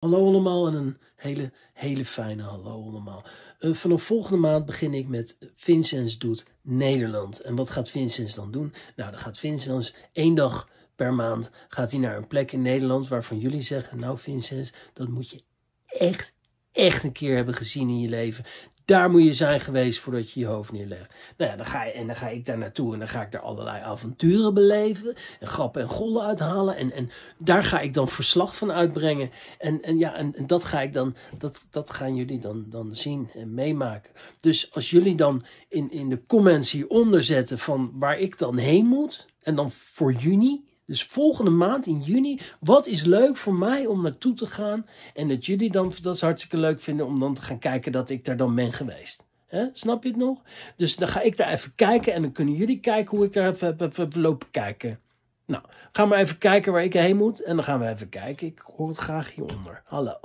Hallo allemaal en een hele, hele fijne hallo allemaal. Eh, vanaf volgende maand begin ik met Vincent doet Nederland. En wat gaat Vincent dan doen? Nou, dan gaat Vincent één dag per maand gaat hij naar een plek in Nederland waarvan jullie zeggen, nou Vincent, dat moet je echt, echt een keer hebben gezien in je leven. Daar moet je zijn geweest voordat je je hoofd neerlegt. Nou ja, dan ga je, en dan ga ik daar naartoe en dan ga ik daar allerlei avonturen beleven. En grappen en golven uithalen. En, en daar ga ik dan verslag van uitbrengen. En, en ja, en, dat ga ik dan, dat, dat gaan jullie dan, dan zien en meemaken. Dus als jullie dan in, in de comments hieronder zetten van waar ik dan heen moet. En dan voor juni. Dus volgende maand in juni, wat is leuk voor mij om naartoe te gaan? En dat jullie dan, dat is hartstikke leuk vinden om dan te gaan kijken dat ik daar dan ben geweest. Snap je het nog? Dus dan ga ik daar even kijken en dan kunnen jullie kijken hoe ik daar even heb lopen kijken. Nou, ga maar even kijken waar ik heen moet en dan gaan we even kijken. Ik hoor het graag hieronder. Hallo.